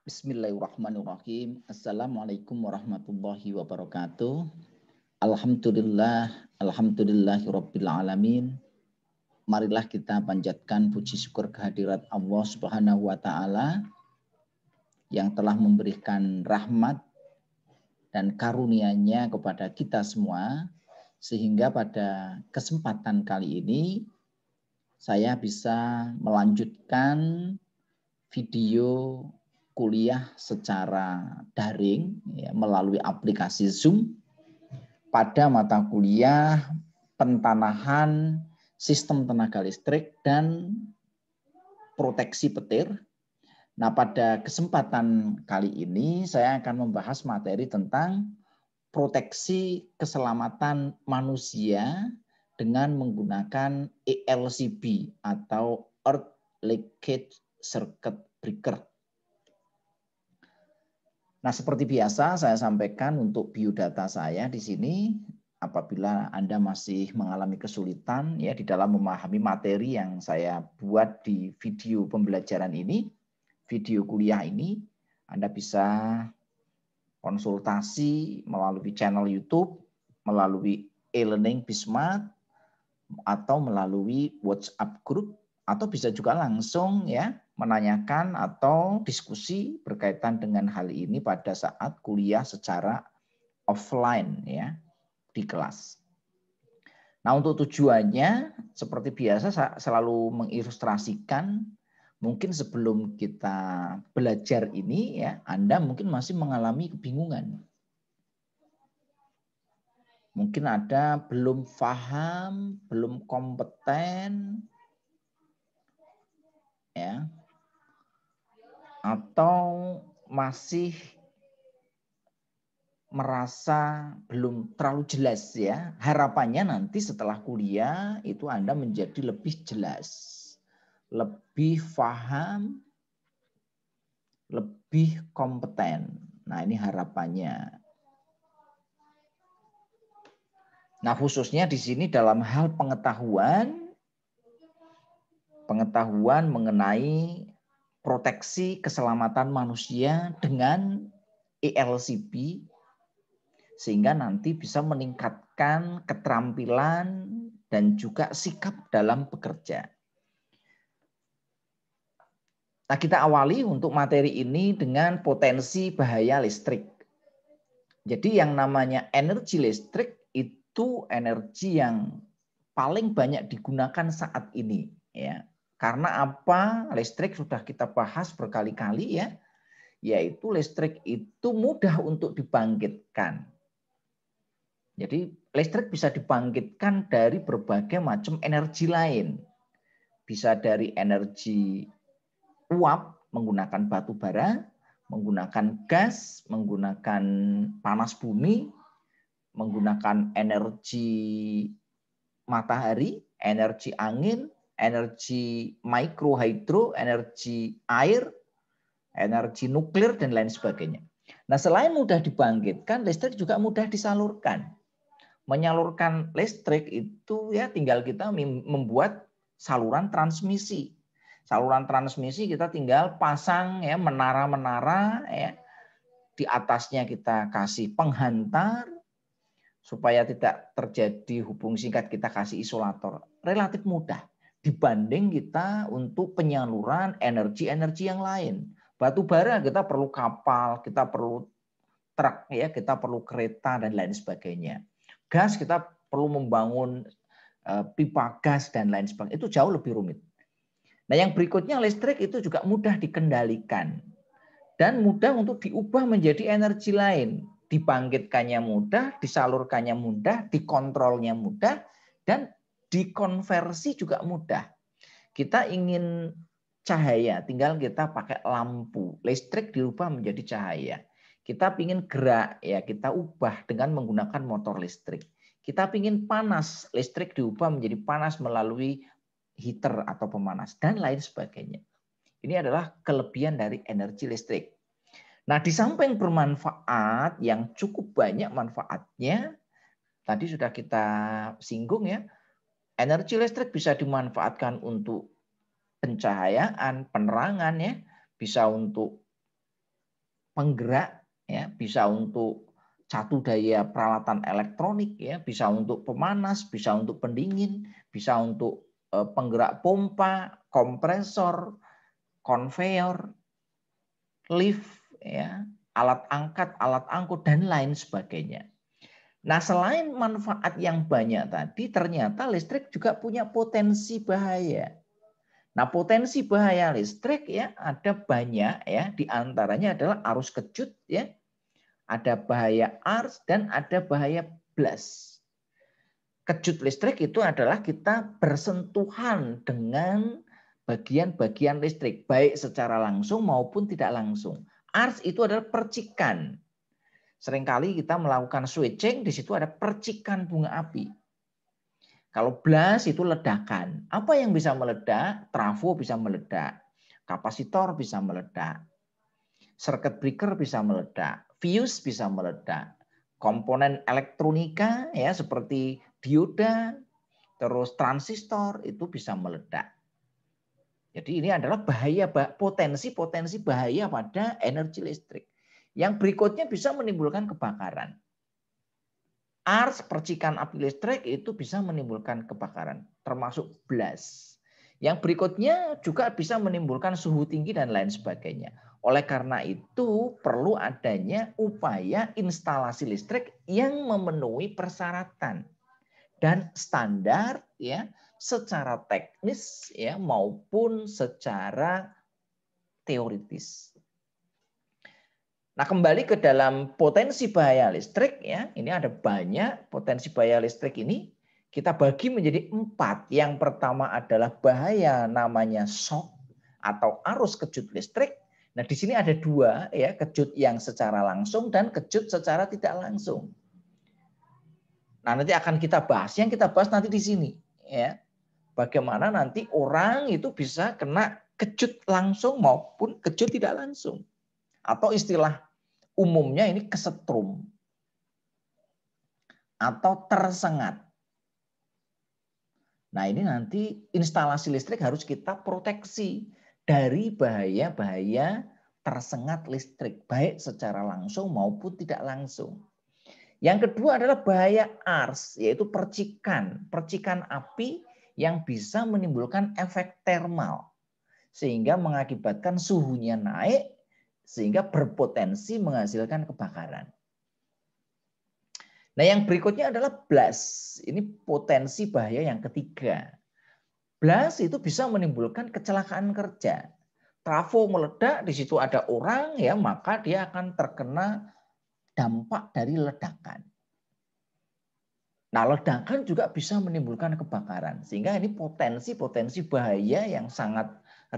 Bismillahirrahmanirrahim. Assalamualaikum warahmatullahi wabarakatuh. Alhamdulillah, alhamdulillahirabbil alamin. Marilah kita panjatkan puji syukur kehadirat Allah Subhanahu wa taala yang telah memberikan rahmat dan karunia-Nya kepada kita semua sehingga pada kesempatan kali ini saya bisa melanjutkan video kuliah secara daring ya, melalui aplikasi Zoom pada mata kuliah pentanahan sistem tenaga listrik dan proteksi petir. Nah, pada kesempatan kali ini saya akan membahas materi tentang proteksi keselamatan manusia dengan menggunakan ELCB atau Earth Leakage Circuit Breaker. Nah, seperti biasa saya sampaikan untuk biodata saya di sini apabila Anda masih mengalami kesulitan ya di dalam memahami materi yang saya buat di video pembelajaran ini, video kuliah ini, Anda bisa konsultasi melalui channel YouTube, melalui e-learning Bismart atau melalui WhatsApp group atau bisa juga langsung ya menanyakan atau diskusi berkaitan dengan hal ini pada saat kuliah secara offline ya di kelas. Nah, untuk tujuannya seperti biasa saya selalu mengilustrasikan mungkin sebelum kita belajar ini ya Anda mungkin masih mengalami kebingungan. Mungkin ada belum paham, belum kompeten ya atau masih merasa belum terlalu jelas ya. Harapannya nanti setelah kuliah itu Anda menjadi lebih jelas, lebih paham, lebih kompeten. Nah, ini harapannya. Nah, khususnya di sini dalam hal pengetahuan pengetahuan mengenai proteksi keselamatan manusia dengan ELCP sehingga nanti bisa meningkatkan keterampilan dan juga sikap dalam bekerja. Nah, kita awali untuk materi ini dengan potensi bahaya listrik. Jadi yang namanya energi listrik itu energi yang paling banyak digunakan saat ini ya karena apa? Listrik sudah kita bahas berkali-kali ya, yaitu listrik itu mudah untuk dibangkitkan. Jadi listrik bisa dibangkitkan dari berbagai macam energi lain. Bisa dari energi uap menggunakan batu bara, menggunakan gas, menggunakan panas bumi, menggunakan energi matahari, energi angin, energi mikro hidro, energi air, energi nuklir dan lain sebagainya. Nah, selain mudah dibangkitkan, listrik juga mudah disalurkan. Menyalurkan listrik itu ya tinggal kita membuat saluran transmisi. Saluran transmisi kita tinggal pasang ya menara-menara ya di atasnya kita kasih penghantar supaya tidak terjadi hubung singkat kita kasih isolator relatif mudah dibanding kita untuk penyaluran energi-energi yang lain. Batu bara kita perlu kapal, kita perlu truk ya, kita perlu kereta dan lain sebagainya. Gas kita perlu membangun eh, pipa gas dan lain sebagainya. Itu jauh lebih rumit. Nah, yang berikutnya listrik itu juga mudah dikendalikan dan mudah untuk diubah menjadi energi lain. Dibangkitkannya mudah, disalurkannya mudah, dikontrolnya mudah, dan dikonversi juga mudah. Kita ingin cahaya, tinggal kita pakai lampu. Listrik diubah menjadi cahaya. Kita ingin gerak, ya kita ubah dengan menggunakan motor listrik. Kita ingin panas, listrik diubah menjadi panas melalui heater atau pemanas, dan lain sebagainya. Ini adalah kelebihan dari energi listrik. Nah, di samping bermanfaat yang cukup banyak manfaatnya, tadi sudah kita singgung ya, Energi listrik bisa dimanfaatkan untuk pencahayaan, penerangan ya, bisa untuk penggerak ya, bisa untuk satu daya peralatan elektronik ya, bisa untuk pemanas, bisa untuk pendingin, bisa untuk eh, penggerak pompa, kompresor, konveyor, lift ya, alat angkat, alat angkut dan lain sebagainya. Nah, selain manfaat yang banyak tadi, ternyata listrik juga punya potensi bahaya. Nah, potensi bahaya listrik ya ada banyak ya, di antaranya adalah arus kejut ya. Ada bahaya arus dan ada bahaya blast. Kejut listrik itu adalah kita bersentuhan dengan bagian-bagian listrik, baik secara langsung maupun tidak langsung. Ars itu adalah percikan Seringkali kita melakukan switching, di situ ada percikan bunga api. Kalau blast itu ledakan. Apa yang bisa meledak? Trafo bisa meledak. Kapasitor bisa meledak. Circuit breaker bisa meledak. Fuse bisa meledak. Komponen elektronika ya seperti dioda, terus transistor itu bisa meledak. Jadi ini adalah bahaya potensi-potensi bahaya pada energi listrik yang berikutnya bisa menimbulkan kebakaran. Ars percikan api listrik itu bisa menimbulkan kebakaran, termasuk blast. Yang berikutnya juga bisa menimbulkan suhu tinggi dan lain sebagainya. Oleh karena itu perlu adanya upaya instalasi listrik yang memenuhi persyaratan dan standar ya secara teknis ya maupun secara teoritis. Nah, kembali ke dalam potensi bahaya listrik ya. Ini ada banyak potensi bahaya listrik ini kita bagi menjadi empat. Yang pertama adalah bahaya namanya shock atau arus kejut listrik. Nah, di sini ada dua ya, kejut yang secara langsung dan kejut secara tidak langsung. Nah, nanti akan kita bahas. Yang kita bahas nanti di sini ya. Bagaimana nanti orang itu bisa kena kejut langsung maupun kejut tidak langsung. Atau istilah umumnya ini kesetrum atau tersengat. Nah ini nanti instalasi listrik harus kita proteksi dari bahaya-bahaya tersengat listrik, baik secara langsung maupun tidak langsung. Yang kedua adalah bahaya ars, yaitu percikan, percikan api yang bisa menimbulkan efek termal sehingga mengakibatkan suhunya naik sehingga berpotensi menghasilkan kebakaran. Nah, yang berikutnya adalah blast. Ini potensi bahaya yang ketiga. Blast itu bisa menimbulkan kecelakaan kerja. Trafo meledak, di situ ada orang, ya maka dia akan terkena dampak dari ledakan. Nah, ledakan juga bisa menimbulkan kebakaran. Sehingga ini potensi-potensi bahaya yang sangat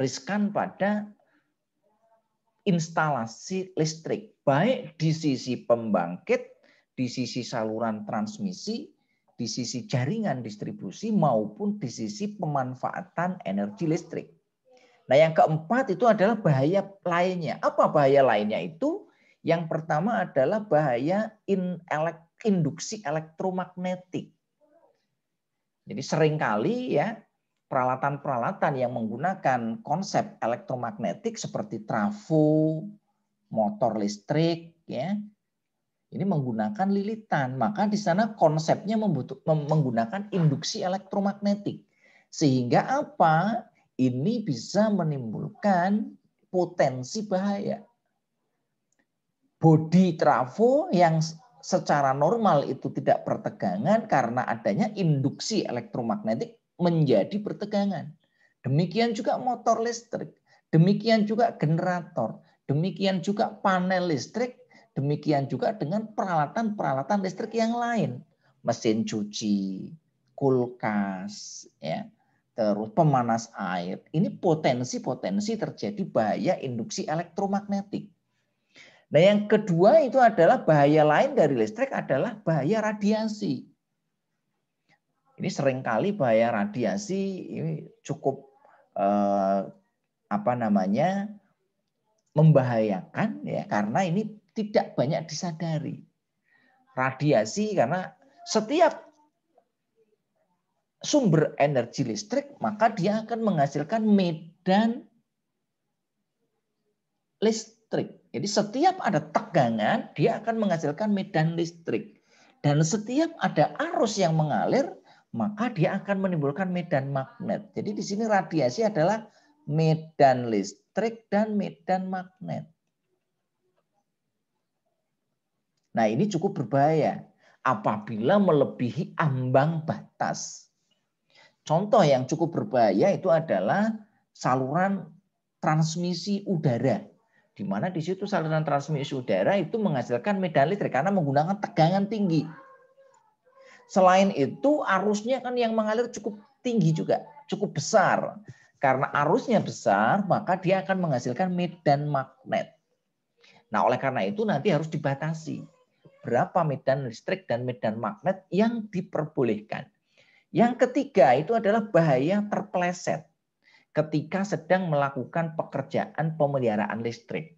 riskan pada instalasi listrik, baik di sisi pembangkit, di sisi saluran transmisi, di sisi jaringan distribusi, maupun di sisi pemanfaatan energi listrik. Nah, yang keempat itu adalah bahaya lainnya. Apa bahaya lainnya itu? Yang pertama adalah bahaya in elek, induksi elektromagnetik. Jadi seringkali ya peralatan-peralatan yang menggunakan konsep elektromagnetik seperti trafo, motor listrik, ya, ini menggunakan lilitan. Maka di sana konsepnya membutuh, menggunakan induksi elektromagnetik. Sehingga apa? Ini bisa menimbulkan potensi bahaya. Bodi trafo yang secara normal itu tidak bertegangan karena adanya induksi elektromagnetik menjadi pertegangan. Demikian juga motor listrik, demikian juga generator, demikian juga panel listrik, demikian juga dengan peralatan-peralatan listrik yang lain, mesin cuci, kulkas, ya, terus pemanas air. Ini potensi-potensi terjadi bahaya induksi elektromagnetik. Nah, yang kedua itu adalah bahaya lain dari listrik adalah bahaya radiasi. Ini seringkali bahaya radiasi ini cukup eh, apa namanya membahayakan ya karena ini tidak banyak disadari. Radiasi karena setiap sumber energi listrik maka dia akan menghasilkan medan listrik. Jadi setiap ada tegangan dia akan menghasilkan medan listrik. Dan setiap ada arus yang mengalir maka dia akan menimbulkan medan magnet. Jadi di sini radiasi adalah medan listrik dan medan magnet. Nah, ini cukup berbahaya apabila melebihi ambang batas. Contoh yang cukup berbahaya itu adalah saluran transmisi udara. Di mana di situ saluran transmisi udara itu menghasilkan medan listrik karena menggunakan tegangan tinggi. Selain itu arusnya kan yang mengalir cukup tinggi juga, cukup besar. Karena arusnya besar, maka dia akan menghasilkan medan magnet. Nah, oleh karena itu nanti harus dibatasi berapa medan listrik dan medan magnet yang diperbolehkan. Yang ketiga itu adalah bahaya terpleset ketika sedang melakukan pekerjaan pemeliharaan listrik.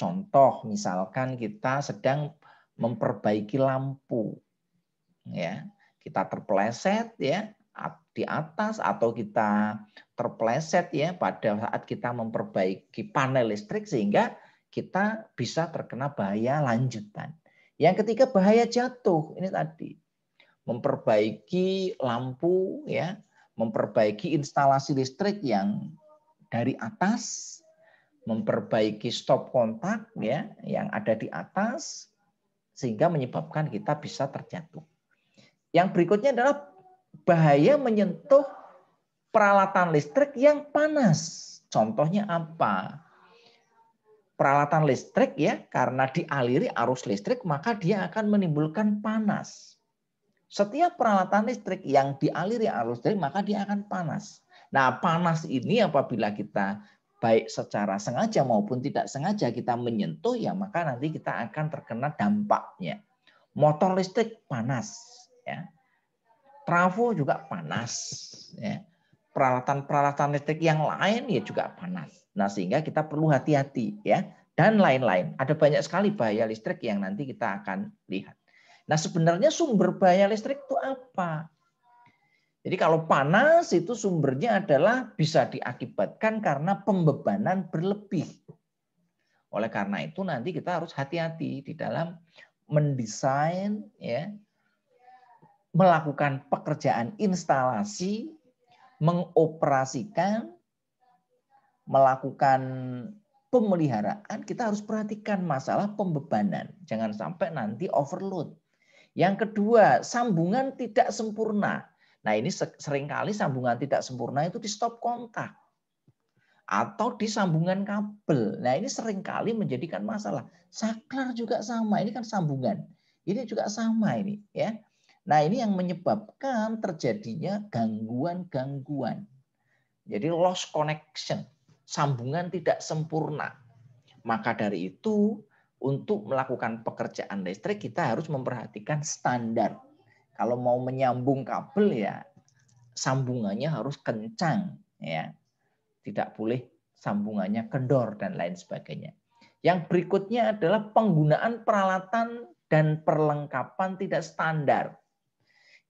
Contoh misalkan kita sedang memperbaiki lampu ya kita terpleset ya di atas atau kita terpleset ya pada saat kita memperbaiki panel listrik sehingga kita bisa terkena bahaya lanjutan. Yang ketiga bahaya jatuh ini tadi memperbaiki lampu ya, memperbaiki instalasi listrik yang dari atas, memperbaiki stop kontak ya yang ada di atas sehingga menyebabkan kita bisa terjatuh. Yang berikutnya adalah bahaya menyentuh peralatan listrik yang panas. Contohnya apa? Peralatan listrik ya, karena dialiri arus listrik maka dia akan menimbulkan panas. Setiap peralatan listrik yang dialiri arus listrik maka dia akan panas. Nah, panas ini apabila kita baik secara sengaja maupun tidak sengaja kita menyentuh ya maka nanti kita akan terkena dampaknya. Motor listrik panas, Ya. Trafo juga panas. Ya. Peralatan-peralatan listrik yang lain ya juga panas. Nah sehingga kita perlu hati-hati ya dan lain-lain. Ada banyak sekali bahaya listrik yang nanti kita akan lihat. Nah sebenarnya sumber bahaya listrik itu apa? Jadi kalau panas itu sumbernya adalah bisa diakibatkan karena pembebanan berlebih. Oleh karena itu nanti kita harus hati-hati di dalam mendesain ya melakukan pekerjaan instalasi, mengoperasikan, melakukan pemeliharaan, kita harus perhatikan masalah pembebanan. Jangan sampai nanti overload. Yang kedua, sambungan tidak sempurna. Nah ini seringkali sambungan tidak sempurna itu di stop kontak atau di sambungan kabel. Nah ini seringkali menjadikan masalah. Saklar juga sama, ini kan sambungan. Ini juga sama ini ya. Nah, ini yang menyebabkan terjadinya gangguan-gangguan. Jadi loss connection, sambungan tidak sempurna. Maka dari itu, untuk melakukan pekerjaan listrik kita harus memperhatikan standar. Kalau mau menyambung kabel ya sambungannya harus kencang ya. Tidak boleh sambungannya kendor dan lain sebagainya. Yang berikutnya adalah penggunaan peralatan dan perlengkapan tidak standar.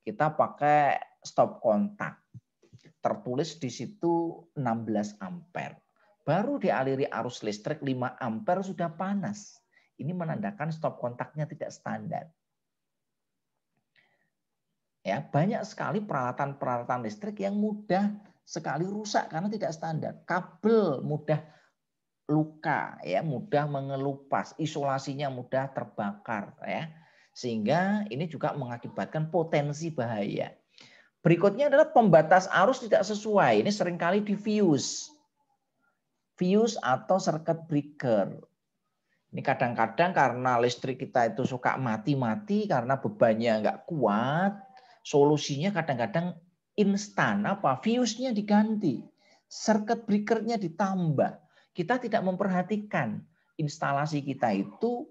Kita pakai stop kontak. Tertulis di situ 16 ampere. Baru dialiri arus listrik 5 ampere sudah panas. Ini menandakan stop kontaknya tidak standar. Ya, banyak sekali peralatan-peralatan listrik yang mudah sekali rusak karena tidak standar. Kabel mudah luka ya mudah mengelupas isolasinya mudah terbakar ya sehingga ini juga mengakibatkan potensi bahaya. Berikutnya adalah pembatas arus tidak sesuai. Ini seringkali di fuse. Fuse atau circuit breaker. Ini kadang-kadang karena listrik kita itu suka mati-mati karena bebannya nggak kuat, solusinya kadang-kadang instan apa fuse-nya diganti, circuit breaker-nya ditambah. Kita tidak memperhatikan instalasi kita itu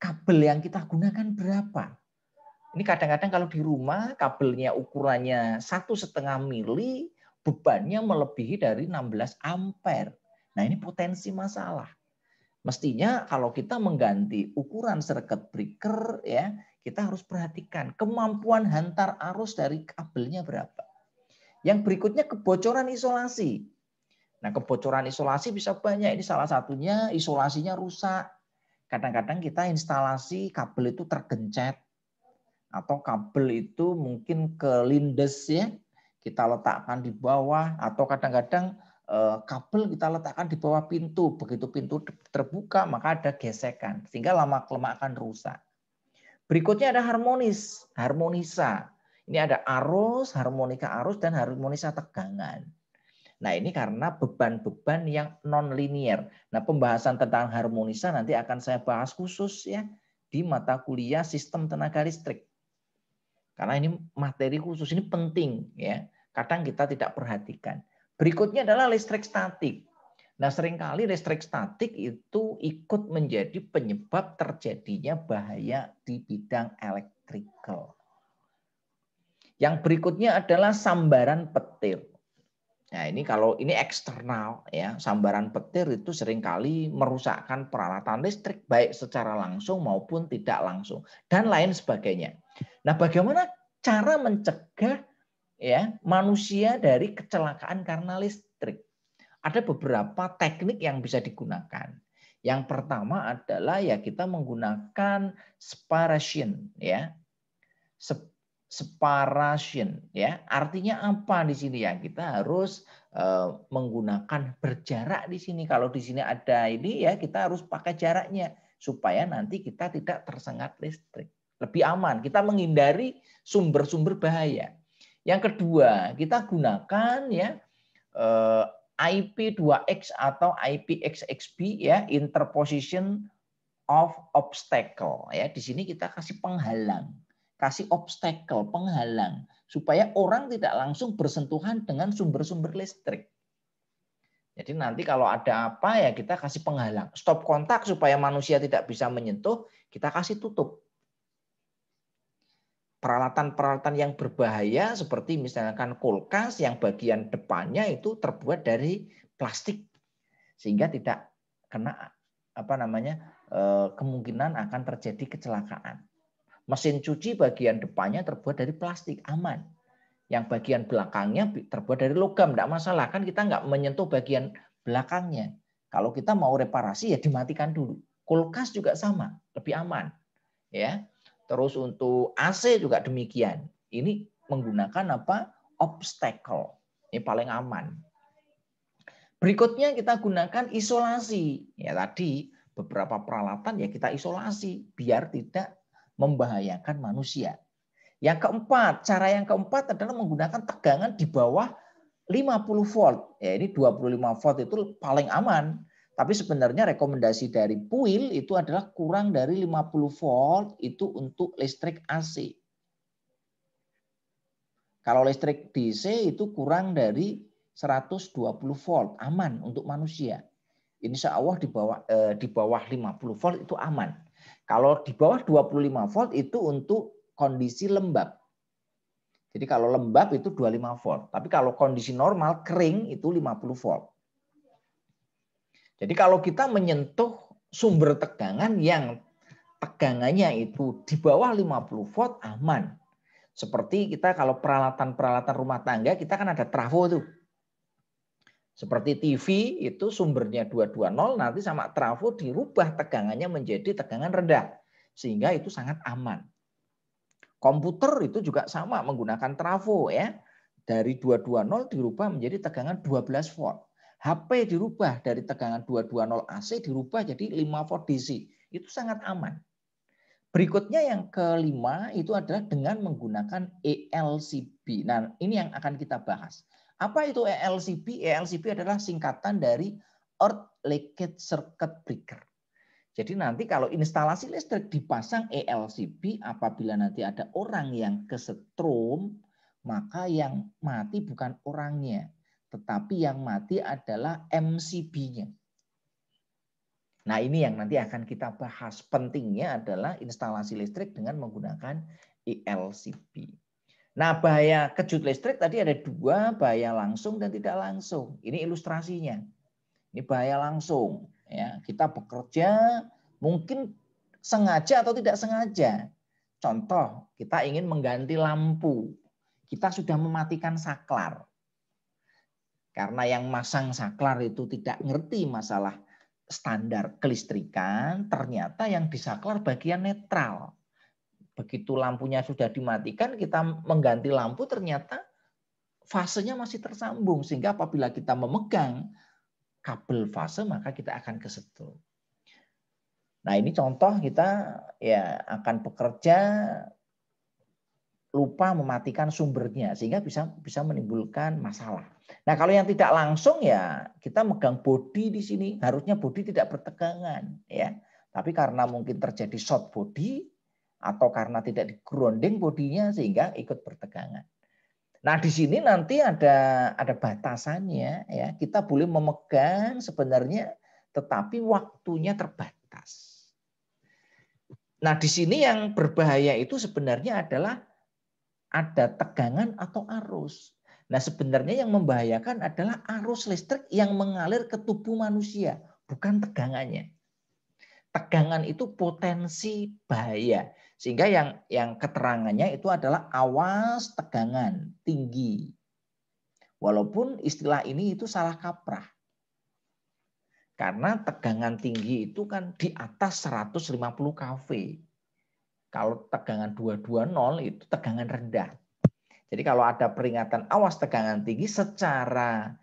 kabel yang kita gunakan berapa. Ini kadang-kadang kalau di rumah kabelnya ukurannya satu setengah mili, bebannya melebihi dari 16 ampere. Nah ini potensi masalah. Mestinya kalau kita mengganti ukuran circuit breaker ya, kita harus perhatikan kemampuan hantar arus dari kabelnya berapa. Yang berikutnya kebocoran isolasi. Nah, kebocoran isolasi bisa banyak. Ini salah satunya isolasinya rusak kadang-kadang kita instalasi kabel itu tergencet atau kabel itu mungkin ke lindes ya kita letakkan di bawah atau kadang-kadang eh, kabel kita letakkan di bawah pintu begitu pintu terbuka maka ada gesekan sehingga lama kelamaan rusak berikutnya ada harmonis harmonisa ini ada arus harmonika arus dan harmonisa tegangan Nah, ini karena beban-beban yang non linear Nah, pembahasan tentang harmonisa nanti akan saya bahas khusus ya di mata kuliah sistem tenaga listrik. Karena ini materi khusus ini penting ya. Kadang kita tidak perhatikan. Berikutnya adalah listrik statik. Nah, seringkali listrik statik itu ikut menjadi penyebab terjadinya bahaya di bidang elektrikal. Yang berikutnya adalah sambaran petir. Nah, ini kalau ini eksternal ya, sambaran petir itu seringkali merusakkan peralatan listrik baik secara langsung maupun tidak langsung dan lain sebagainya. Nah, bagaimana cara mencegah ya manusia dari kecelakaan karena listrik? Ada beberapa teknik yang bisa digunakan. Yang pertama adalah ya kita menggunakan separation ya separation ya artinya apa di sini ya kita harus uh, menggunakan berjarak di sini kalau di sini ada ini ya kita harus pakai jaraknya supaya nanti kita tidak tersengat listrik lebih aman kita menghindari sumber-sumber bahaya yang kedua kita gunakan ya uh, eh, IP2X atau IPXXB ya interposition of obstacle ya di sini kita kasih penghalang kasih obstacle, penghalang supaya orang tidak langsung bersentuhan dengan sumber-sumber listrik. Jadi nanti kalau ada apa ya kita kasih penghalang. Stop kontak supaya manusia tidak bisa menyentuh, kita kasih tutup. Peralatan-peralatan yang berbahaya seperti misalkan kulkas yang bagian depannya itu terbuat dari plastik sehingga tidak kena apa namanya eh, kemungkinan akan terjadi kecelakaan. Mesin cuci bagian depannya terbuat dari plastik, aman. Yang bagian belakangnya terbuat dari logam, tidak masalah. Kan kita nggak menyentuh bagian belakangnya. Kalau kita mau reparasi ya dimatikan dulu. Kulkas juga sama, lebih aman. Ya. Terus untuk AC juga demikian. Ini menggunakan apa? obstacle. Ini paling aman. Berikutnya kita gunakan isolasi. Ya tadi beberapa peralatan ya kita isolasi biar tidak membahayakan manusia. Yang keempat, cara yang keempat adalah menggunakan tegangan di bawah 50 volt. Ya, ini 25 volt itu paling aman. Tapi sebenarnya rekomendasi dari PUIL itu adalah kurang dari 50 volt itu untuk listrik AC. Kalau listrik DC itu kurang dari 120 volt, aman untuk manusia. Ini Allah di bawah eh, di bawah 50 volt itu aman. Kalau di bawah 25 volt itu untuk kondisi lembab. Jadi kalau lembab itu 25 volt, tapi kalau kondisi normal kering itu 50 volt. Jadi kalau kita menyentuh sumber tegangan yang tegangannya itu di bawah 50 volt aman. Seperti kita kalau peralatan-peralatan rumah tangga kita kan ada trafo tuh. Seperti TV itu sumbernya 220, nanti sama trafo dirubah tegangannya menjadi tegangan rendah. Sehingga itu sangat aman. Komputer itu juga sama menggunakan trafo ya. Dari 220 dirubah menjadi tegangan 12 volt. HP dirubah dari tegangan 220 AC dirubah jadi 5 volt DC. Itu sangat aman. Berikutnya yang kelima itu adalah dengan menggunakan ELCB. Nah, ini yang akan kita bahas. Apa itu ELCB? ELCB adalah singkatan dari Earth Leakage Circuit Breaker. Jadi nanti kalau instalasi listrik dipasang ELCB, apabila nanti ada orang yang kesetrum, maka yang mati bukan orangnya, tetapi yang mati adalah MCB-nya. Nah ini yang nanti akan kita bahas. Pentingnya adalah instalasi listrik dengan menggunakan ELCB. Nah, bahaya kejut listrik tadi ada dua, bahaya langsung dan tidak langsung. Ini ilustrasinya. Ini bahaya langsung. Ya, kita bekerja mungkin sengaja atau tidak sengaja. Contoh, kita ingin mengganti lampu. Kita sudah mematikan saklar. Karena yang masang saklar itu tidak ngerti masalah standar kelistrikan, ternyata yang disaklar bagian netral begitu lampunya sudah dimatikan, kita mengganti lampu ternyata fasenya masih tersambung. Sehingga apabila kita memegang kabel fase, maka kita akan kesetrum. Nah ini contoh kita ya akan bekerja lupa mematikan sumbernya sehingga bisa bisa menimbulkan masalah. Nah kalau yang tidak langsung ya kita megang bodi di sini harusnya bodi tidak bertegangan ya. Tapi karena mungkin terjadi short body atau karena tidak grounding bodinya sehingga ikut bertegangan. Nah, di sini nanti ada ada batasannya ya. Kita boleh memegang sebenarnya tetapi waktunya terbatas. Nah, di sini yang berbahaya itu sebenarnya adalah ada tegangan atau arus. Nah, sebenarnya yang membahayakan adalah arus listrik yang mengalir ke tubuh manusia, bukan tegangannya. Tegangan itu potensi bahaya. Sehingga yang yang keterangannya itu adalah awas tegangan tinggi. Walaupun istilah ini itu salah kaprah. Karena tegangan tinggi itu kan di atas 150 kV. Kalau tegangan 220 itu tegangan rendah. Jadi kalau ada peringatan awas tegangan tinggi secara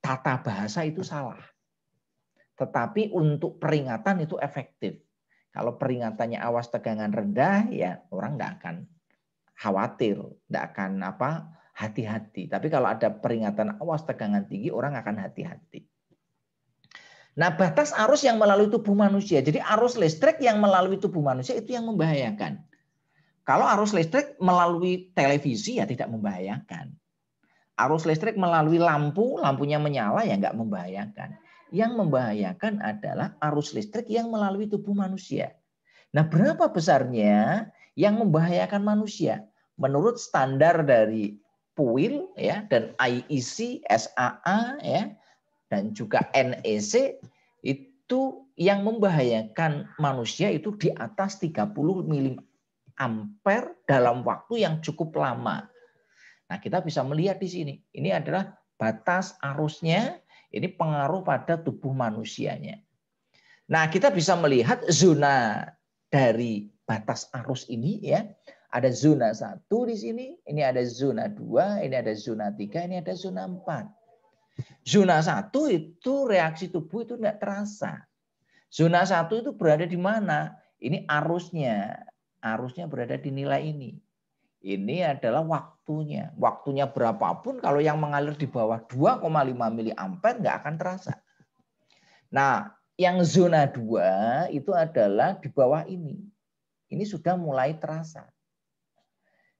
tata bahasa itu salah. Tetapi untuk peringatan itu efektif. Kalau peringatannya awas tegangan rendah, ya orang nggak akan khawatir, nggak akan apa hati-hati. Tapi kalau ada peringatan awas tegangan tinggi, orang akan hati-hati. Nah, batas arus yang melalui tubuh manusia. Jadi arus listrik yang melalui tubuh manusia itu yang membahayakan. Kalau arus listrik melalui televisi ya tidak membahayakan. Arus listrik melalui lampu, lampunya menyala ya nggak membahayakan. Yang membahayakan adalah arus listrik yang melalui tubuh manusia. Nah, berapa besarnya yang membahayakan manusia? Menurut standar dari PUIL ya dan IEC, SAA ya dan juga NEC itu yang membahayakan manusia itu di atas 30 mili ampere dalam waktu yang cukup lama. Nah, kita bisa melihat di sini. Ini adalah batas arusnya ini pengaruh pada tubuh manusianya. Nah, kita bisa melihat zona dari batas arus ini ya. Ada zona satu di sini, ini ada zona dua, ini ada zona tiga, ini ada zona empat. Zona satu itu reaksi tubuh itu tidak terasa. Zona satu itu berada di mana? Ini arusnya, arusnya berada di nilai ini ini adalah waktunya. Waktunya berapapun kalau yang mengalir di bawah 2,5 ampere nggak akan terasa. Nah, yang zona 2 itu adalah di bawah ini. Ini sudah mulai terasa.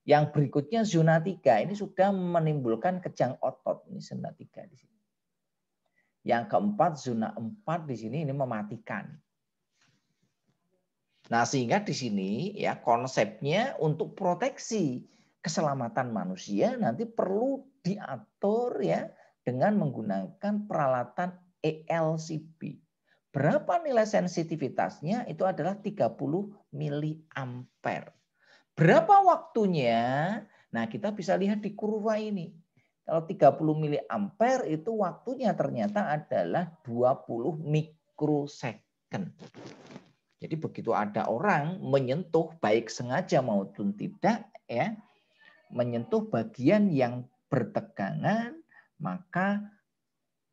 Yang berikutnya zona 3 ini sudah menimbulkan kejang otot. Ini zona 3 di sini. Yang keempat zona 4 di sini ini mematikan. Nah, sehingga di sini ya konsepnya untuk proteksi keselamatan manusia nanti perlu diatur ya dengan menggunakan peralatan ELCP Berapa nilai sensitivitasnya? Itu adalah 30 miliampere. Berapa waktunya? Nah, kita bisa lihat di kurva ini. Kalau 30 miliampere itu waktunya ternyata adalah 20 mikrosecond. Jadi begitu ada orang menyentuh baik sengaja maupun tidak ya menyentuh bagian yang bertegangan maka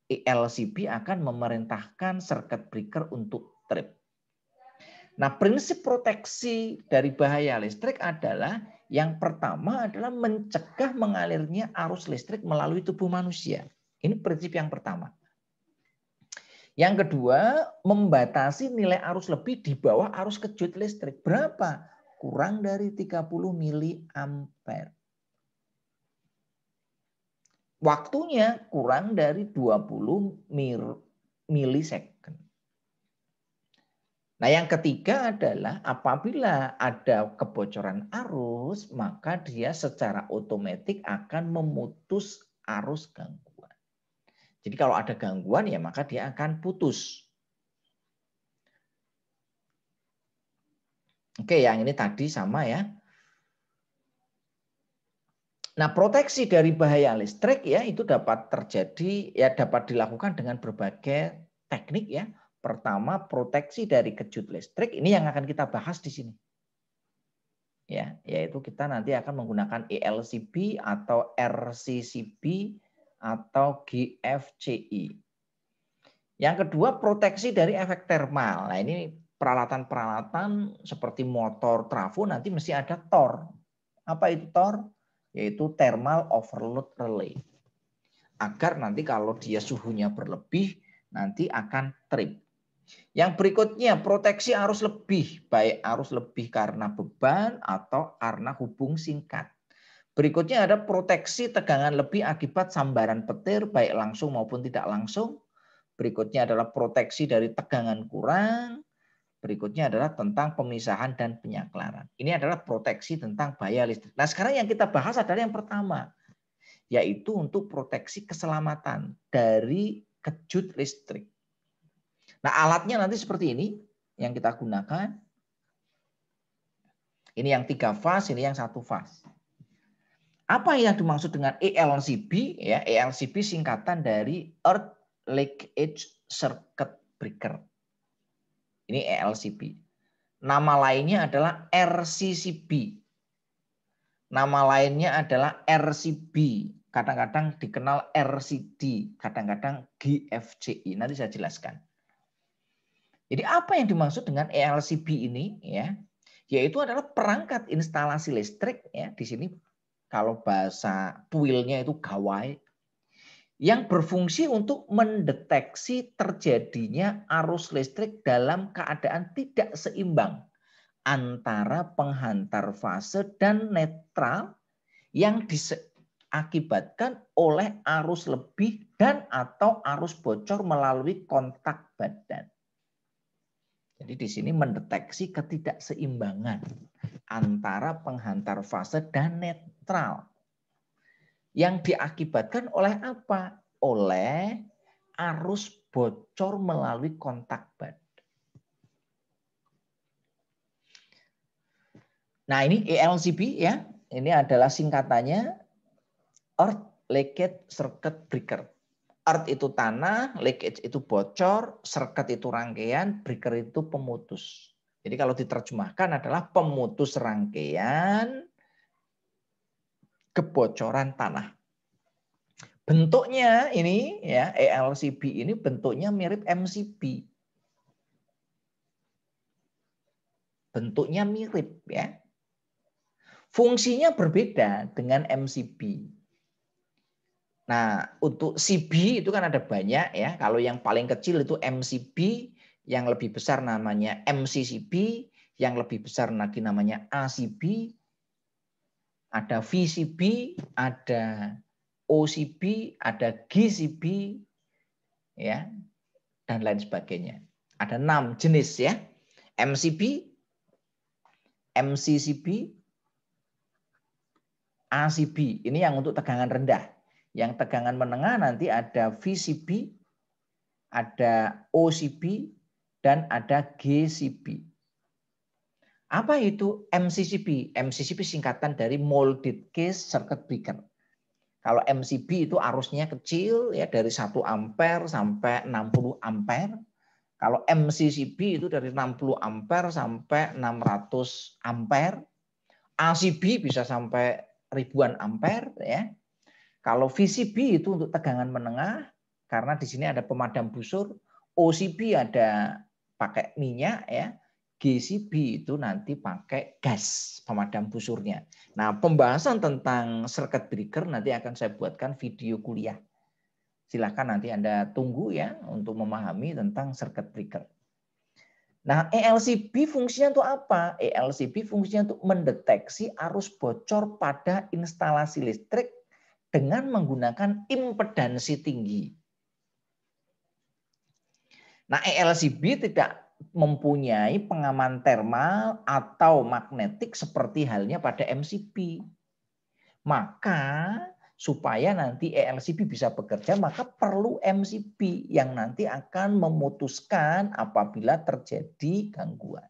ELCB akan memerintahkan circuit breaker untuk trip. Nah, prinsip proteksi dari bahaya listrik adalah yang pertama adalah mencegah mengalirnya arus listrik melalui tubuh manusia. Ini prinsip yang pertama. Yang kedua, membatasi nilai arus lebih di bawah arus kejut listrik. Berapa? Kurang dari 30 mili ampere. Waktunya kurang dari 20 milisecond. Nah, yang ketiga adalah apabila ada kebocoran arus, maka dia secara otomatis akan memutus arus gang. Jadi kalau ada gangguan ya maka dia akan putus. Oke, yang ini tadi sama ya. Nah, proteksi dari bahaya listrik ya itu dapat terjadi ya dapat dilakukan dengan berbagai teknik ya. Pertama, proteksi dari kejut listrik ini yang akan kita bahas di sini. Ya, yaitu kita nanti akan menggunakan ELCB atau RCCB atau GFCI. Yang kedua proteksi dari efek termal. Nah ini peralatan-peralatan seperti motor trafo nanti mesti ada TOR. Apa itu TOR? Yaitu thermal overload relay. Agar nanti kalau dia suhunya berlebih nanti akan trip. Yang berikutnya proteksi arus lebih, baik arus lebih karena beban atau karena hubung singkat. Berikutnya ada proteksi tegangan lebih akibat sambaran petir, baik langsung maupun tidak langsung. Berikutnya adalah proteksi dari tegangan kurang. Berikutnya adalah tentang pemisahan dan penyaklaran. Ini adalah proteksi tentang bahaya listrik. Nah sekarang yang kita bahas adalah yang pertama, yaitu untuk proteksi keselamatan dari kejut listrik. Nah alatnya nanti seperti ini yang kita gunakan. Ini yang tiga fase, ini yang satu fase. Apa yang dimaksud dengan ELCB? Ya, ELCB singkatan dari Earth Leakage Circuit Breaker. Ini ELCB. Nama lainnya adalah RCCB. Nama lainnya adalah RCB. Kadang-kadang dikenal RCD, kadang-kadang GFCI. Nanti saya jelaskan. Jadi apa yang dimaksud dengan ELCB ini ya? Yaitu adalah perangkat instalasi listrik ya di sini kalau bahasa puilnya itu gawai, yang berfungsi untuk mendeteksi terjadinya arus listrik dalam keadaan tidak seimbang antara penghantar fase dan netral yang diakibatkan oleh arus lebih dan atau arus bocor melalui kontak badan. Jadi di sini mendeteksi ketidakseimbangan antara penghantar fase dan netral sentral yang diakibatkan oleh apa? Oleh arus bocor melalui kontak bad. Nah ini ELCB ya, ini adalah singkatannya Earth Leakage Circuit Breaker. Earth itu tanah, leakage itu bocor, circuit itu rangkaian, breaker itu pemutus. Jadi kalau diterjemahkan adalah pemutus rangkaian kebocoran tanah. Bentuknya ini ya ELCB ini bentuknya mirip MCB. Bentuknya mirip ya. Fungsinya berbeda dengan MCB. Nah, untuk CB itu kan ada banyak ya. Kalau yang paling kecil itu MCB, yang lebih besar namanya MCCB, yang lebih besar lagi namanya ACB, ada VCB, ada OCB, ada GCB, ya, dan lain sebagainya. Ada enam jenis ya. MCB, MCCB, ACB. Ini yang untuk tegangan rendah. Yang tegangan menengah nanti ada VCB, ada OCB, dan ada GCB. Apa itu MCCB? MCCB singkatan dari molded case circuit breaker. Kalau MCB itu arusnya kecil ya dari 1 ampere sampai 60 ampere. Kalau MCCB itu dari 60 ampere sampai 600 ampere. ACB bisa sampai ribuan ampere ya. Kalau VCB itu untuk tegangan menengah karena di sini ada pemadam busur, OCB ada pakai minyak ya. GCB itu nanti pakai gas pemadam busurnya. Nah, pembahasan tentang circuit breaker nanti akan saya buatkan video kuliah. Silahkan nanti Anda tunggu ya untuk memahami tentang circuit breaker. Nah, ELCB fungsinya untuk apa? ELCB fungsinya untuk mendeteksi arus bocor pada instalasi listrik dengan menggunakan impedansi tinggi. Nah, ELCB tidak mempunyai pengaman termal atau magnetik seperti halnya pada MCB, Maka supaya nanti ELCB bisa bekerja maka perlu MCB yang nanti akan memutuskan apabila terjadi gangguan.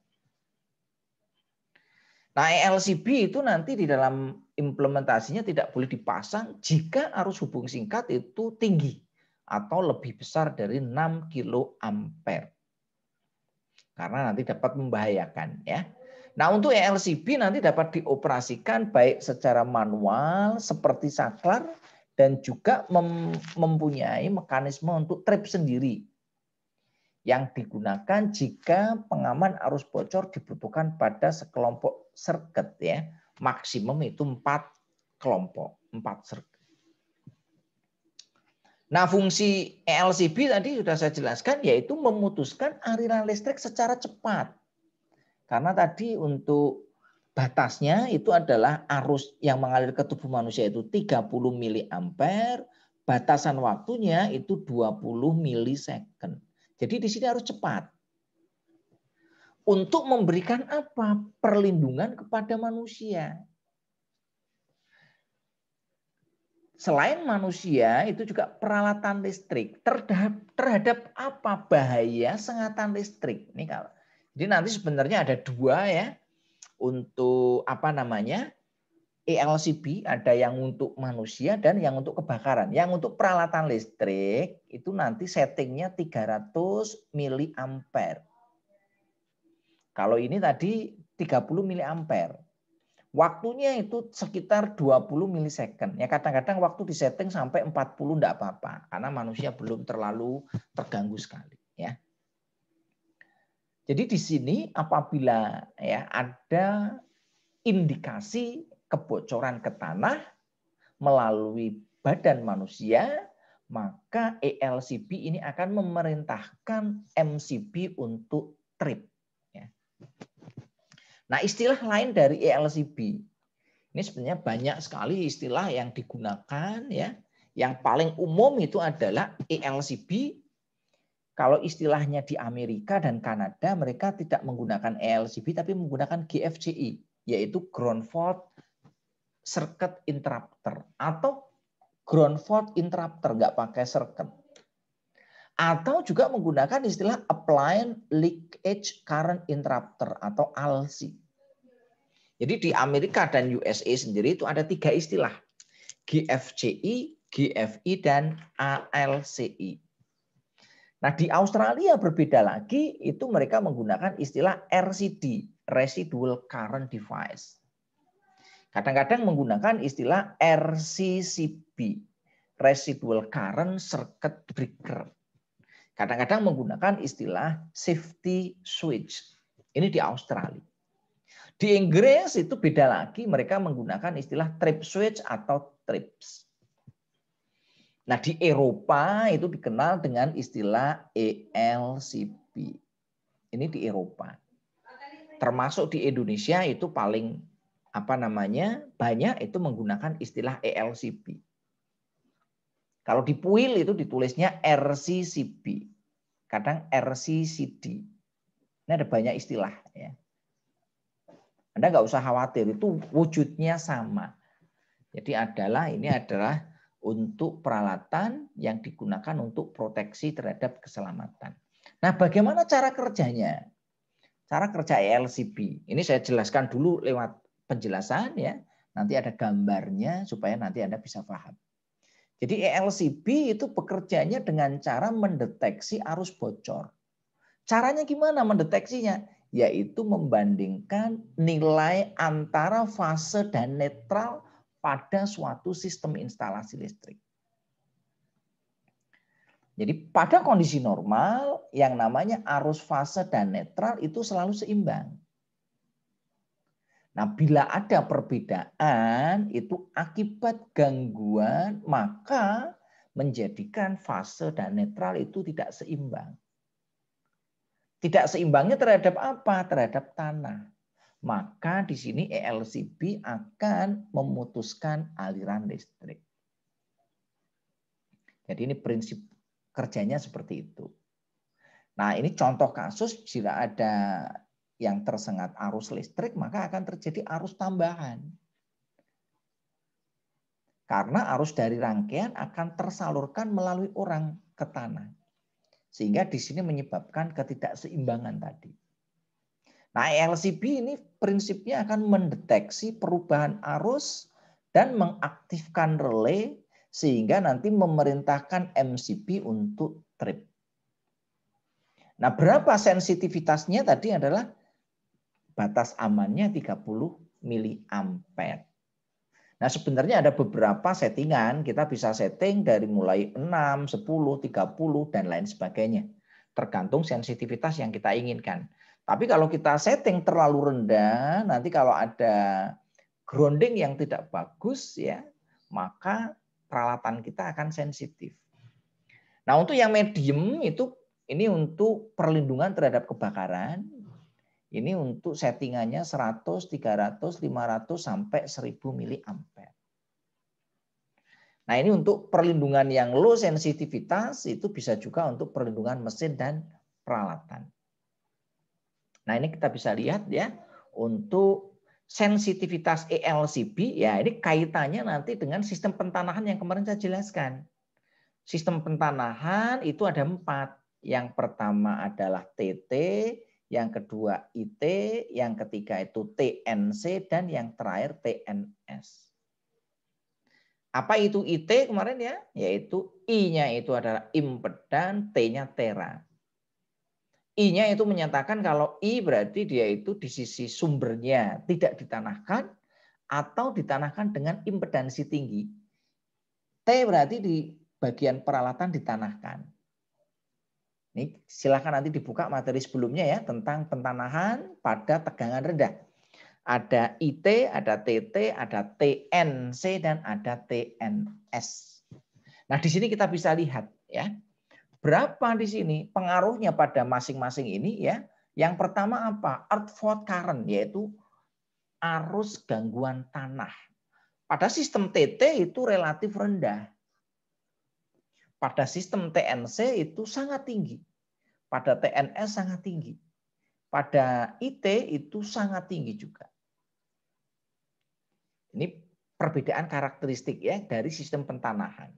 Nah, ELCB itu nanti di dalam implementasinya tidak boleh dipasang jika arus hubung singkat itu tinggi atau lebih besar dari 6 kilo ampere karena nanti dapat membahayakan ya. Nah, untuk ELCB nanti dapat dioperasikan baik secara manual seperti saklar dan juga mempunyai mekanisme untuk trip sendiri yang digunakan jika pengaman arus bocor dibutuhkan pada sekelompok circuit ya. Maksimum itu empat kelompok, empat circuit. Nah, fungsi ELCB tadi sudah saya jelaskan, yaitu memutuskan aliran listrik secara cepat. Karena tadi untuk batasnya itu adalah arus yang mengalir ke tubuh manusia itu 30 mA, batasan waktunya itu 20 milisecond. Jadi di sini harus cepat. Untuk memberikan apa? Perlindungan kepada manusia. selain manusia itu juga peralatan listrik terhadap terhadap apa bahaya sengatan listrik ini kalau jadi nanti sebenarnya ada dua ya untuk apa namanya ELCB ada yang untuk manusia dan yang untuk kebakaran yang untuk peralatan listrik itu nanti settingnya 300 mili ampere kalau ini tadi 30 mili ampere Waktunya itu sekitar 20 milisecond. Ya kadang-kadang waktu disetting sampai 40 enggak apa-apa karena manusia belum terlalu terganggu sekali ya. Jadi di sini apabila ya ada indikasi kebocoran ke tanah melalui badan manusia, maka ELCB ini akan memerintahkan MCB untuk trip. Ya. Nah, istilah lain dari ELCB. Ini sebenarnya banyak sekali istilah yang digunakan ya. Yang paling umum itu adalah ELCB. Kalau istilahnya di Amerika dan Kanada, mereka tidak menggunakan ELCB tapi menggunakan GFCI, yaitu ground fault circuit interrupter atau ground fault interrupter nggak pakai circuit atau juga menggunakan istilah appliance leakage current interrupter atau ALC. Jadi di Amerika dan USA sendiri itu ada tiga istilah. GFCI, GFI, dan ALCI. Nah di Australia berbeda lagi, itu mereka menggunakan istilah RCD, Residual Current Device. Kadang-kadang menggunakan istilah RCCB, Residual Current Circuit Breaker kadang-kadang menggunakan istilah safety switch. Ini di Australia. Di Inggris itu beda lagi, mereka menggunakan istilah trip switch atau trips. Nah, di Eropa itu dikenal dengan istilah ELCP. Ini di Eropa. Termasuk di Indonesia itu paling apa namanya? banyak itu menggunakan istilah ELCP. Kalau di puil itu ditulisnya RCCB. Kadang RCCD. Ini ada banyak istilah. Ya. Anda nggak usah khawatir, itu wujudnya sama. Jadi adalah ini adalah untuk peralatan yang digunakan untuk proteksi terhadap keselamatan. Nah, bagaimana cara kerjanya? Cara kerja ELCB. Ini saya jelaskan dulu lewat penjelasan ya. Nanti ada gambarnya supaya nanti Anda bisa paham. Jadi ELCB itu bekerjanya dengan cara mendeteksi arus bocor. Caranya gimana mendeteksinya? Yaitu membandingkan nilai antara fase dan netral pada suatu sistem instalasi listrik. Jadi pada kondisi normal yang namanya arus fase dan netral itu selalu seimbang. Nah, bila ada perbedaan itu akibat gangguan, maka menjadikan fase dan netral itu tidak seimbang. Tidak seimbangnya terhadap apa? Terhadap tanah. Maka di sini ELCB akan memutuskan aliran listrik. Jadi ini prinsip kerjanya seperti itu. Nah, ini contoh kasus jika ada yang tersengat arus listrik, maka akan terjadi arus tambahan. Karena arus dari rangkaian akan tersalurkan melalui orang ke tanah. Sehingga di sini menyebabkan ketidakseimbangan tadi. Nah, LCB ini prinsipnya akan mendeteksi perubahan arus dan mengaktifkan relay sehingga nanti memerintahkan MCB untuk trip. Nah, berapa sensitivitasnya tadi adalah batas amannya 30 miliampere. Nah, sebenarnya ada beberapa settingan, kita bisa setting dari mulai 6, 10, 30 dan lain sebagainya. Tergantung sensitivitas yang kita inginkan. Tapi kalau kita setting terlalu rendah, nanti kalau ada grounding yang tidak bagus ya, maka peralatan kita akan sensitif. Nah, untuk yang medium itu ini untuk perlindungan terhadap kebakaran ini untuk settingannya 100, 300, 500 sampai 1000 miliampere. Nah, ini untuk perlindungan yang low sensitivitas itu bisa juga untuk perlindungan mesin dan peralatan. Nah, ini kita bisa lihat ya untuk sensitivitas ELCB ya ini kaitannya nanti dengan sistem pentanahan yang kemarin saya jelaskan. Sistem pentanahan itu ada empat. Yang pertama adalah TT, yang kedua IT, yang ketiga itu TNC, dan yang terakhir TNS. Apa itu IT kemarin ya? Yaitu I-nya itu adalah impedan, T-nya tera. I-nya itu menyatakan kalau I berarti dia itu di sisi sumbernya tidak ditanahkan atau ditanahkan dengan impedansi tinggi. T berarti di bagian peralatan ditanahkan. Ini silahkan nanti dibuka materi sebelumnya ya tentang pentanahan pada tegangan rendah. Ada IT, ada TT, ada TNC dan ada TNS. Nah, di sini kita bisa lihat ya. Berapa di sini pengaruhnya pada masing-masing ini ya? Yang pertama apa? Earthford current yaitu arus gangguan tanah. Pada sistem TT itu relatif rendah pada sistem TNC itu sangat tinggi. Pada TNS sangat tinggi. Pada IT itu sangat tinggi juga. Ini perbedaan karakteristik ya dari sistem pentanahan.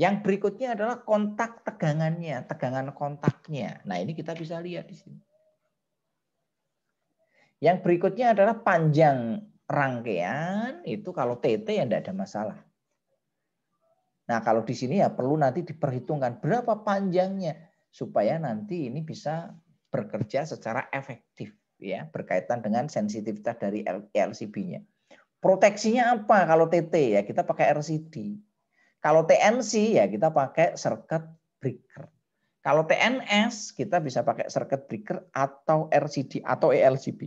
Yang berikutnya adalah kontak tegangannya, tegangan kontaknya. Nah, ini kita bisa lihat di sini. Yang berikutnya adalah panjang rangkaian, itu kalau TT ya tidak ada masalah. Nah, kalau di sini ya perlu nanti diperhitungkan berapa panjangnya supaya nanti ini bisa bekerja secara efektif ya berkaitan dengan sensitivitas dari LCB-nya. Proteksinya apa kalau TT ya kita pakai RCD. Kalau TNC ya kita pakai circuit breaker. Kalau TNS kita bisa pakai circuit breaker atau RCD atau ELCB.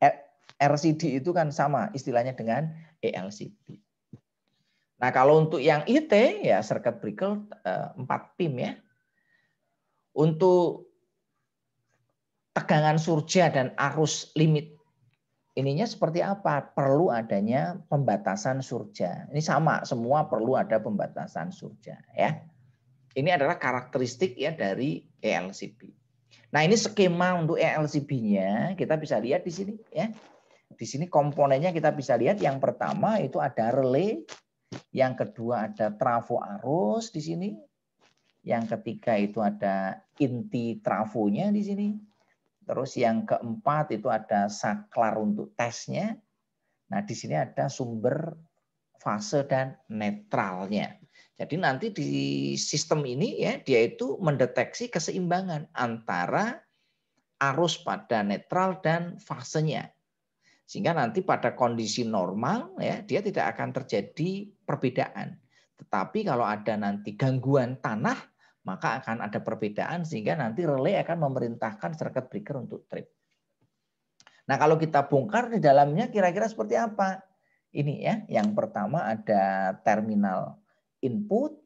E, RCD itu kan sama istilahnya dengan ELCB. Nah, kalau untuk yang IT ya circuit breaker eh, empat tim ya. Untuk tegangan surja dan arus limit ininya seperti apa? Perlu adanya pembatasan surja. Ini sama, semua perlu ada pembatasan surja ya. Ini adalah karakteristik ya dari ELCB. Nah, ini skema untuk ELCB-nya kita bisa lihat di sini ya. Di sini komponennya kita bisa lihat yang pertama itu ada relay yang kedua ada trafo arus di sini. Yang ketiga itu ada inti trafonya di sini. Terus yang keempat itu ada saklar untuk tesnya. Nah, di sini ada sumber fase dan netralnya. Jadi nanti di sistem ini ya dia itu mendeteksi keseimbangan antara arus pada netral dan fasenya. Sehingga nanti pada kondisi normal ya dia tidak akan terjadi perbedaan. Tetapi kalau ada nanti gangguan tanah, maka akan ada perbedaan sehingga nanti relay akan memerintahkan circuit breaker untuk trip. Nah, kalau kita bongkar di dalamnya kira-kira seperti apa? Ini ya, yang pertama ada terminal input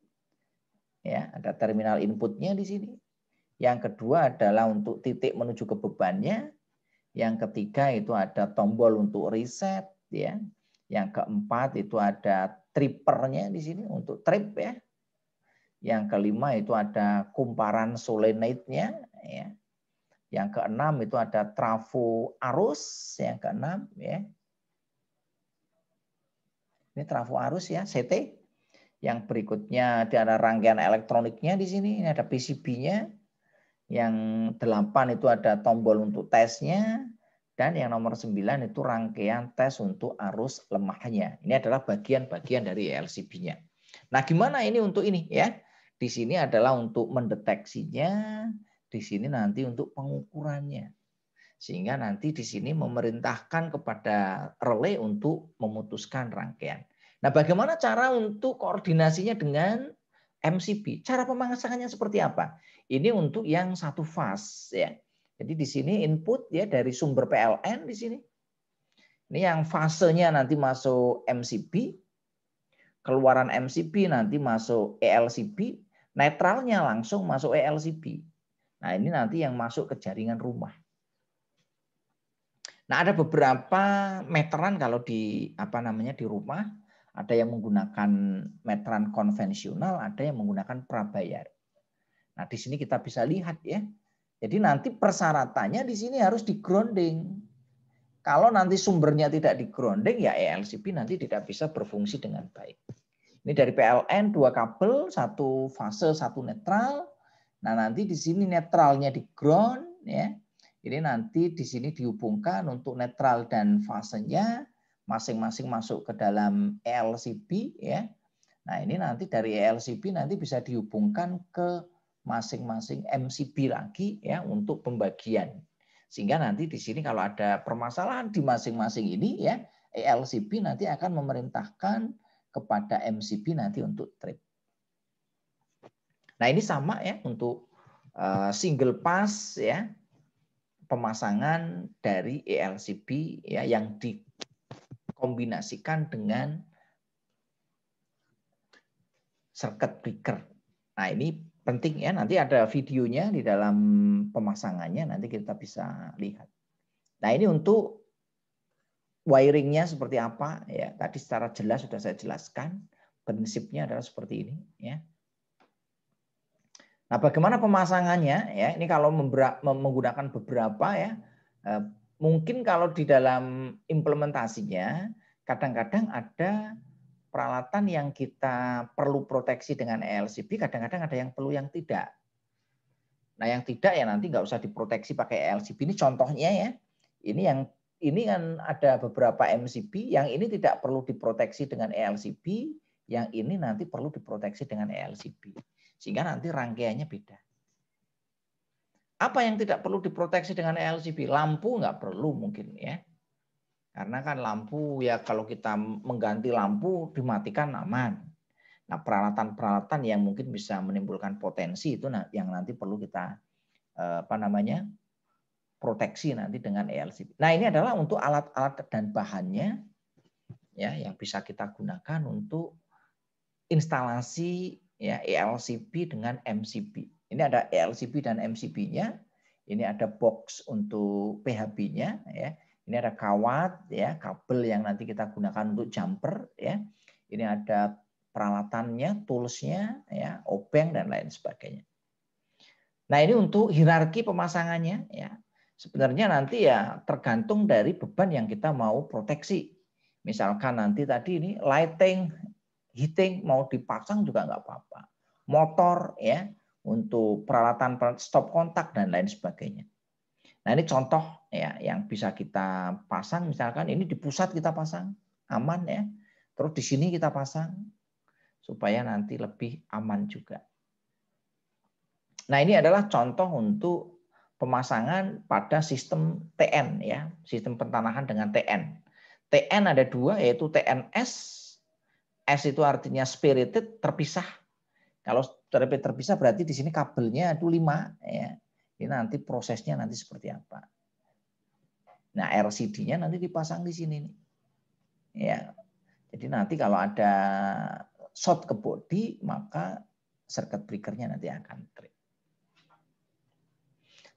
ya, ada terminal inputnya di sini. Yang kedua adalah untuk titik menuju ke bebannya. Yang ketiga itu ada tombol untuk reset ya. Yang keempat itu ada trippernya di sini untuk trip ya. Yang kelima itu ada kumparan solenoidnya ya. Yang keenam itu ada trafo arus yang keenam ya. Ini trafo arus ya, CT. Yang berikutnya ada rangkaian elektroniknya di sini, ini ada PCB-nya. Yang delapan itu ada tombol untuk tesnya. Dan yang nomor sembilan itu rangkaian tes untuk arus lemahnya. Ini adalah bagian-bagian dari e LCB-nya. Nah, gimana ini untuk ini ya? Di sini adalah untuk mendeteksinya, di sini nanti untuk pengukurannya. Sehingga nanti di sini memerintahkan kepada relay untuk memutuskan rangkaian. Nah, bagaimana cara untuk koordinasinya dengan MCB? Cara pemasangannya seperti apa? Ini untuk yang satu fast ya. Jadi di sini input ya dari sumber PLN di sini. Ini yang fasenya nanti masuk MCB, keluaran MCB nanti masuk ELCB, netralnya langsung masuk ELCB. Nah, ini nanti yang masuk ke jaringan rumah. Nah, ada beberapa meteran kalau di apa namanya di rumah, ada yang menggunakan meteran konvensional, ada yang menggunakan prabayar. Nah, di sini kita bisa lihat ya. Jadi nanti persyaratannya di sini harus di grounding. Kalau nanti sumbernya tidak di grounding, ya ELCP nanti tidak bisa berfungsi dengan baik. Ini dari PLN dua kabel, satu fase, satu netral. Nah nanti di sini netralnya di ground, ya. Ini nanti di sini dihubungkan untuk netral dan fasenya masing-masing masuk ke dalam ELCP ya. Nah ini nanti dari ELCP nanti bisa dihubungkan ke masing-masing MCB lagi ya untuk pembagian. Sehingga nanti di sini kalau ada permasalahan di masing-masing ini ya ELCB nanti akan memerintahkan kepada MCB nanti untuk trip. Nah, ini sama ya untuk eh, single pass ya pemasangan dari ELCB ya yang dikombinasikan dengan circuit breaker. Nah, ini penting ya nanti ada videonya di dalam pemasangannya nanti kita bisa lihat. Nah ini untuk wiringnya seperti apa ya tadi secara jelas sudah saya jelaskan prinsipnya adalah seperti ini ya. Nah bagaimana pemasangannya ya ini kalau menggunakan beberapa ya eh, mungkin kalau di dalam implementasinya kadang-kadang ada peralatan yang kita perlu proteksi dengan ELCB kadang-kadang ada yang perlu yang tidak. Nah yang tidak ya nanti nggak usah diproteksi pakai ELCB. Ini contohnya ya. Ini yang ini kan ada beberapa MCB yang ini tidak perlu diproteksi dengan ELCB, yang ini nanti perlu diproteksi dengan ELCB. Sehingga nanti rangkaiannya beda. Apa yang tidak perlu diproteksi dengan ELCB? Lampu nggak perlu mungkin ya. Karena kan lampu ya kalau kita mengganti lampu dimatikan aman. Nah peralatan-peralatan yang mungkin bisa menimbulkan potensi itu nah, yang nanti perlu kita eh, apa namanya proteksi nanti dengan ELCB. Nah ini adalah untuk alat-alat dan bahannya ya yang bisa kita gunakan untuk instalasi ya ELCB dengan MCB. Ini ada ELCB dan MCB-nya. Ini ada box untuk PHB-nya ya. Ini ada kawat ya, kabel yang nanti kita gunakan untuk jumper ya. Ini ada peralatannya, toolsnya ya, obeng dan lain sebagainya. Nah, ini untuk hierarki pemasangannya ya. Sebenarnya nanti ya tergantung dari beban yang kita mau proteksi. Misalkan nanti tadi ini lighting, heating mau dipasang juga nggak apa-apa. Motor ya untuk peralatan stop kontak dan lain sebagainya. Nah ini contoh ya yang bisa kita pasang misalkan ini di pusat kita pasang aman ya. Terus di sini kita pasang supaya nanti lebih aman juga. Nah ini adalah contoh untuk pemasangan pada sistem TN ya, sistem pertanahan dengan TN. TN ada dua yaitu TNS, S itu artinya spirited terpisah. Kalau terpisah berarti di sini kabelnya itu lima ya. Ini nanti prosesnya nanti seperti apa. Nah, RCD-nya nanti dipasang di sini nih. Ya. Jadi nanti kalau ada shot ke body, maka circuit breaker-nya nanti akan trip.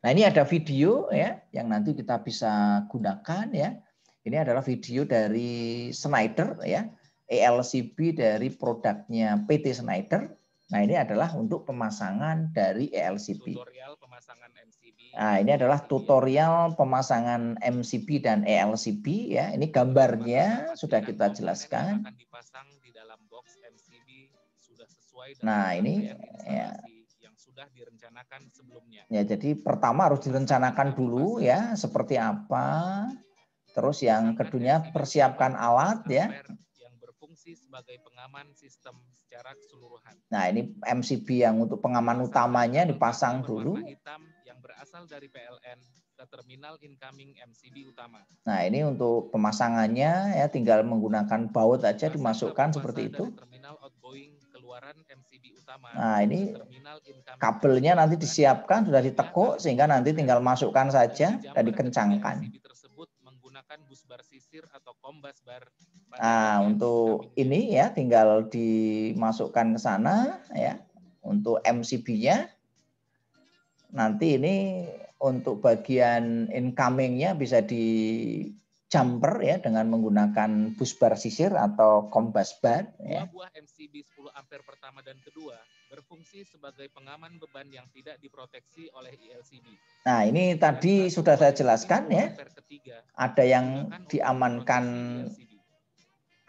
Nah, ini ada video ya yang nanti kita bisa gunakan ya. Ini adalah video dari Schneider ya, ELCB dari produknya PT Schneider Nah, ini adalah untuk pemasangan dari ELCB. Tutorial pemasangan MCB. Nah, ini adalah tutorial pemasangan MCB dan ELCB ya. Ini gambarnya sudah kita jelaskan. Nah, ini ya. sudah direncanakan sebelumnya. Ya, jadi pertama harus direncanakan dulu ya, seperti apa. Terus yang kedua persiapkan alat ya berfungsi sebagai pengaman sistem secara keseluruhan. Nah, ini MCB yang untuk pengaman utamanya dipasang dulu. Hitam yang berasal dari PLN ke terminal incoming MCB utama. Nah, ini untuk pemasangannya ya tinggal menggunakan baut aja dimasukkan seperti itu. Terminal outgoing keluaran MCB utama. Nah, ini kabelnya nanti disiapkan sudah ditekuk nah, sehingga nanti tinggal masukkan saja dan dikencangkan menggunakan bus bar sisir atau kombas bar. Nah, untuk ini ya tinggal dimasukkan ke sana ya untuk MCB-nya. Nanti ini untuk bagian incoming-nya bisa di jumper ya dengan menggunakan bus bar sisir atau kombas bar. Dua ya. buah MCB 10 ampere pertama dan kedua berfungsi sebagai pengaman beban yang tidak diproteksi oleh ILCB. Nah, ini tadi sudah saya jelaskan ya. Ada yang kan diamankan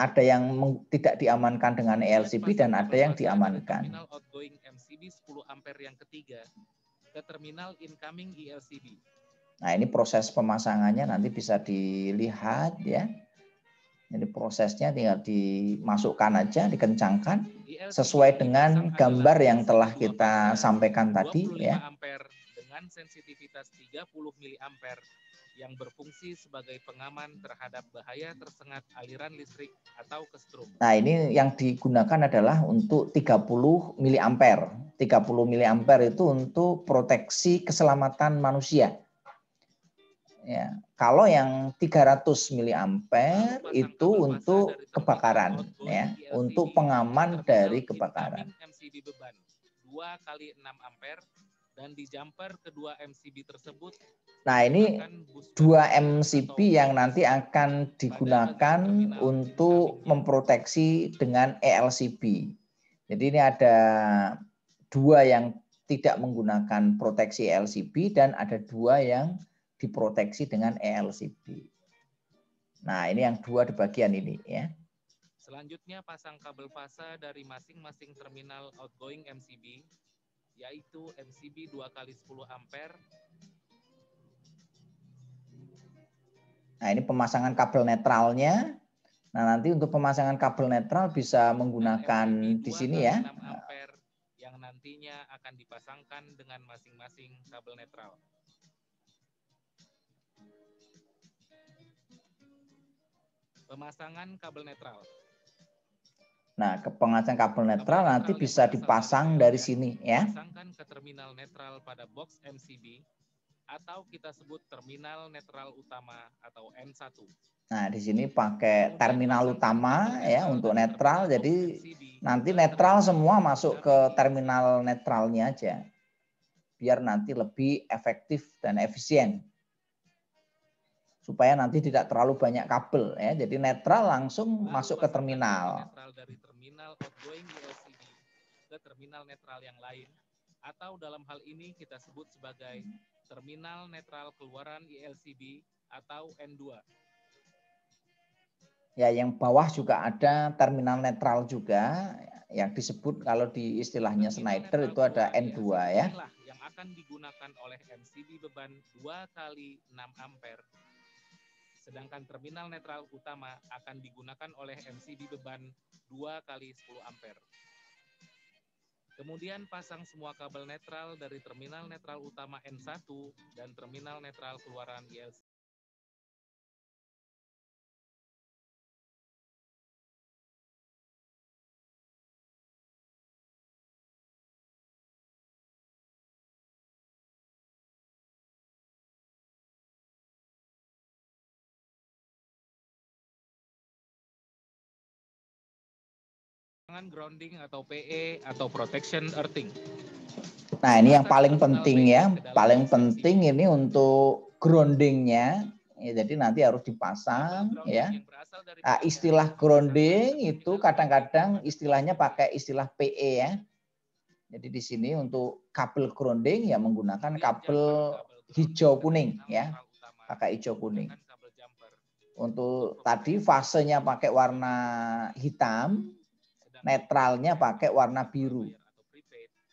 ada yang tidak diamankan dengan ELCB dan ada yang diamankan. Terminal outgoing MCB 10 ampere yang ketiga ke terminal incoming ELCB. Nah, ini proses pemasangannya nanti bisa dilihat ya. Jadi prosesnya tinggal dimasukkan aja, dikencangkan sesuai dengan gambar yang telah kita sampaikan tadi ya. Dengan sensitivitas 30 mA yang berfungsi sebagai pengaman terhadap bahaya tersengat aliran listrik atau kesetrum. Nah, ini yang digunakan adalah untuk 30 mA. 30 mA itu untuk proteksi keselamatan manusia Ya. Kalau yang 300 mA itu untuk kebakaran ya, untuk pengaman dari kebakaran. MCB beban 2 kali 6 ampere dan di jumper kedua MCB tersebut. Nah, ini dua MCB yang nanti akan digunakan untuk memproteksi dengan ELCB. Jadi ini ada dua yang tidak menggunakan proteksi ELCB dan ada dua yang diproteksi dengan ELCB. Nah, ini yang dua di bagian ini ya. Selanjutnya pasang kabel fasa dari masing-masing terminal outgoing MCB, yaitu MCB 2 kali 10 ampere. Nah, ini pemasangan kabel netralnya. Nah, nanti untuk pemasangan kabel netral bisa menggunakan di sini ya. Ampere yang nantinya akan dipasangkan dengan masing-masing kabel netral. Pemasangan kabel netral. Nah, ke kabel netral kabel nanti netral bisa dipasang dari sini ya. Pasangkan ke terminal netral pada box MCB atau kita sebut terminal netral utama atau N1. Nah, di sini pakai terminal utama ya untuk netral. Jadi nanti netral semua masuk ke terminal netralnya aja. Biar nanti lebih efektif dan efisien supaya nanti tidak terlalu banyak kabel ya. Jadi netral langsung Lalu masuk ke terminal. Netral dari terminal outgoing ULCD ke terminal netral yang lain atau dalam hal ini kita sebut sebagai terminal netral keluaran ILCB atau N2. Ya, yang bawah juga ada terminal netral juga yang disebut kalau di istilahnya terminal itu ada N2 ya. Yang akan digunakan oleh MCB beban 2 kali 6 ampere sedangkan hmm. terminal netral utama akan digunakan oleh MC di beban 2 kali 10 ampere. Kemudian pasang semua kabel netral dari terminal netral utama N1 dan terminal netral keluaran ILC pengurangan grounding atau PE atau protection earthing. Nah ini yang paling penting ya, paling penting ini untuk groundingnya. Ya, jadi nanti harus dipasang ya. Nah, e. istilah grounding itu kadang-kadang istilahnya pakai istilah PE ya. Jadi di sini untuk kabel grounding ya menggunakan kabel hijau kuning ya, pakai hijau kuning. Untuk tadi fasenya pakai warna hitam, netralnya pakai warna biru.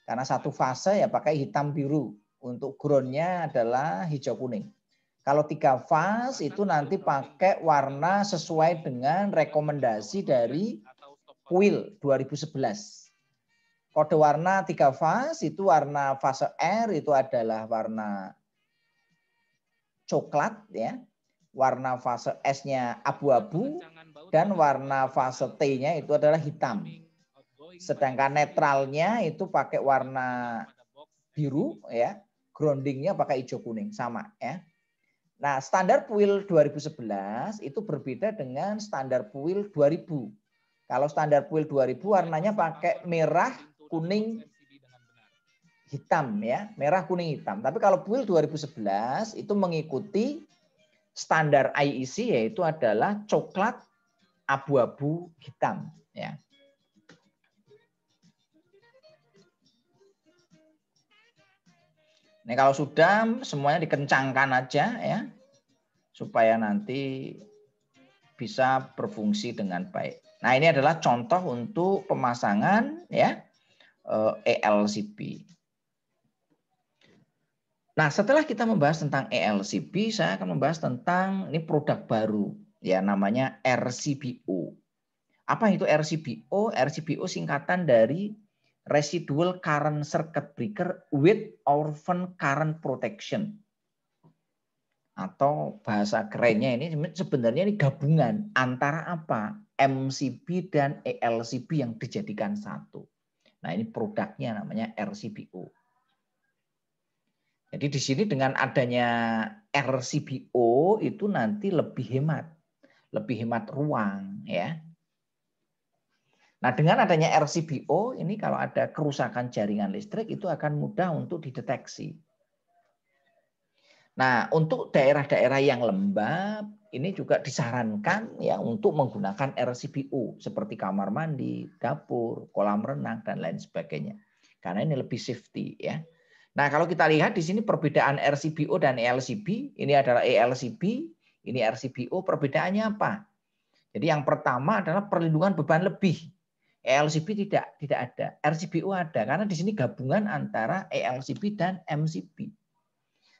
Karena satu fase ya pakai hitam biru. Untuk groundnya adalah hijau kuning. Kalau tiga fase itu nanti pakai warna sesuai dengan rekomendasi dari kuil 2011. Kode warna tiga fase itu warna fase R itu adalah warna coklat ya. Warna fase S-nya abu-abu dan warna fase T-nya itu adalah hitam. Sedangkan netralnya itu pakai warna biru ya, groundingnya pakai hijau kuning sama ya. Nah, standar PUIL 2011 itu berbeda dengan standar PUIL 2000. Kalau standar PUIL 2000 warnanya pakai merah, kuning, hitam ya, merah, kuning, hitam. Tapi kalau PUIL 2011 itu mengikuti standar IEC yaitu adalah coklat, abu-abu, hitam ya. Ini kalau sudah semuanya dikencangkan aja ya supaya nanti bisa berfungsi dengan baik. Nah, ini adalah contoh untuk pemasangan ya ELCP. Eh, e nah, setelah kita membahas tentang ELCP, saya akan membahas tentang ini produk baru ya namanya RCBO. Apa itu RCBO? RCBO singkatan dari residual current circuit breaker with orphan current protection. Atau bahasa kerennya ini sebenarnya ini gabungan antara apa? MCB dan ELCB yang dijadikan satu. Nah, ini produknya namanya RCBO. Jadi di sini dengan adanya RCBO itu nanti lebih hemat, lebih hemat ruang ya Nah, dengan adanya RCBO ini kalau ada kerusakan jaringan listrik itu akan mudah untuk dideteksi. Nah, untuk daerah-daerah yang lembab ini juga disarankan ya untuk menggunakan RCBO seperti kamar mandi, dapur, kolam renang dan lain sebagainya. Karena ini lebih safety ya. Nah, kalau kita lihat di sini perbedaan RCBO dan ELCB, ini adalah ELCB, ini RCBO, perbedaannya apa? Jadi yang pertama adalah perlindungan beban lebih. ELCB tidak tidak ada, RCBO ada karena di sini gabungan antara ELCB dan MCB.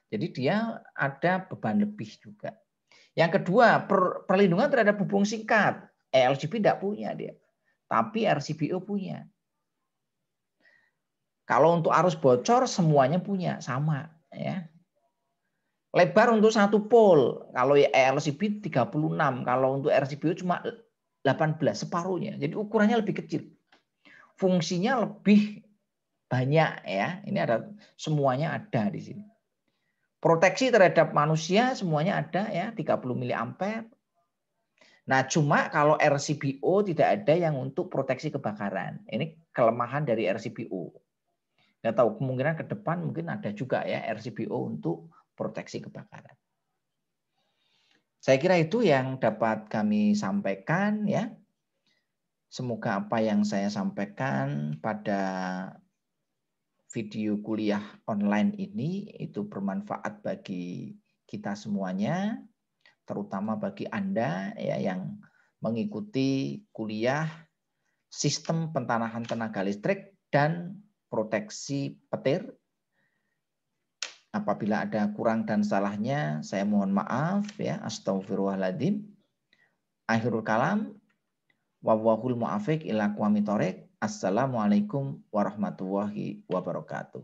Jadi dia ada beban lebih juga. Yang kedua, perlindungan terhadap hubung singkat. ELCB tidak punya dia, tapi RCBO punya. Kalau untuk arus bocor semuanya punya sama ya. Lebar untuk satu pole, kalau ELCB 36, kalau untuk RCBO cuma 18, separuhnya. Jadi ukurannya lebih kecil. Fungsinya lebih banyak ya. Ini ada semuanya ada di sini. Proteksi terhadap manusia semuanya ada ya, 30 ampere. Nah, cuma kalau RCBO tidak ada yang untuk proteksi kebakaran. Ini kelemahan dari RCBO. Nggak tahu, kemungkinan ke depan mungkin ada juga ya RCBO untuk proteksi kebakaran. Saya kira itu yang dapat kami sampaikan ya. Semoga apa yang saya sampaikan pada video kuliah online ini itu bermanfaat bagi kita semuanya, terutama bagi Anda ya yang mengikuti kuliah sistem pentanahan tenaga listrik dan proteksi petir Apabila ada kurang dan salahnya, saya mohon maaf ya. Astagfirullahaladzim. Akhirul kalam. Wawahul muafiq ila kuamitorik. Assalamualaikum warahmatullahi wabarakatuh.